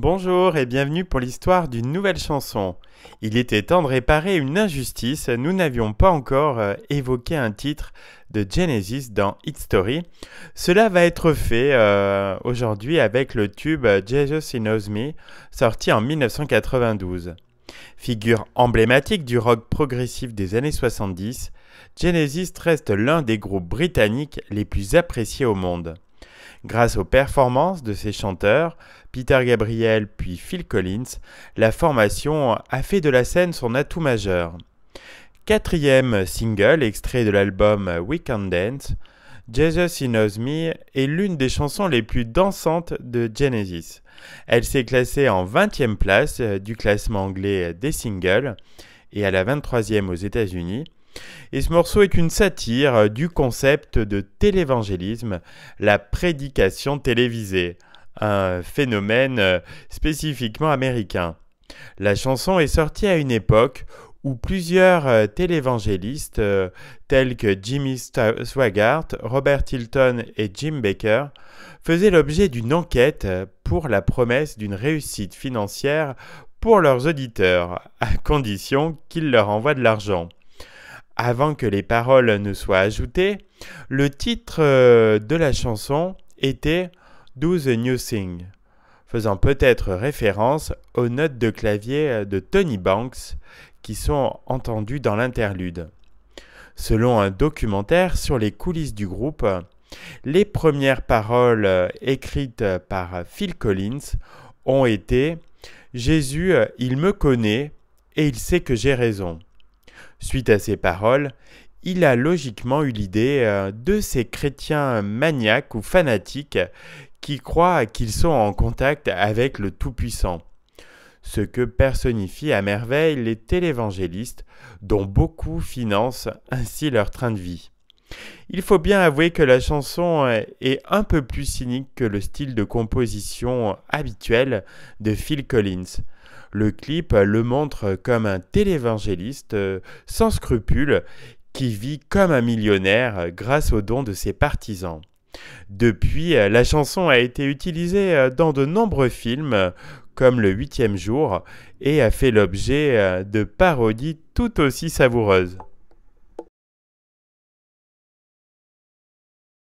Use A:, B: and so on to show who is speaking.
A: Bonjour et bienvenue pour l'histoire d'une nouvelle chanson. Il était temps de réparer une injustice, nous n'avions pas encore euh, évoqué un titre de Genesis dans Hit Story. Cela va être fait euh, aujourd'hui avec le tube Jesus He Knows Me, sorti en 1992. Figure emblématique du rock progressif des années 70, Genesis reste l'un des groupes britanniques les plus appréciés au monde. Grâce aux performances de ses chanteurs, Peter Gabriel puis Phil Collins, la formation a fait de la scène son atout majeur. Quatrième single extrait de l'album Weekend Dance, Jesus He Knows Me est l'une des chansons les plus dansantes de Genesis. Elle s'est classée en 20e place du classement anglais des singles et à la 23e aux États-Unis, et ce morceau est une satire euh, du concept de télévangélisme, la prédication télévisée, un phénomène euh, spécifiquement américain. La chanson est sortie à une époque où plusieurs euh, télévangélistes tels que Jimmy Swaggart, Robert Hilton et Jim Baker faisaient l'objet d'une enquête pour la promesse d'une réussite financière pour leurs auditeurs, à condition qu'ils leur envoient de l'argent. Avant que les paroles ne soient ajoutées, le titre euh, de la chanson était Do the New Thing, faisant peut-être référence aux notes de clavier euh, de Tony Banks qui sont entendues dans l'interlude. Selon un documentaire sur les coulisses du groupe, les premières paroles euh, écrites par Phil Collins ont été Jésus, il me connaît et il sait que j'ai raison. Suite à ces paroles, il a logiquement eu l'idée euh, de ces chrétiens maniaques ou fanatiques qui croient qu'ils sont en contact avec le Tout-Puissant, ce que personnifient à merveille les télévangélistes, dont beaucoup financent ainsi leur train de vie. Il faut bien avouer que la chanson euh, est un peu plus cynique que le style de composition habituel de Phil Collins. Le clip le montre comme un télévangéliste euh, sans scrupules qui vit comme un millionnaire euh, grâce aux dons de ses partisans. Depuis, euh, la chanson a été utilisée dans de nombreux films comme Le huitième jour et a fait l'objet de parodies tout aussi savoureuses.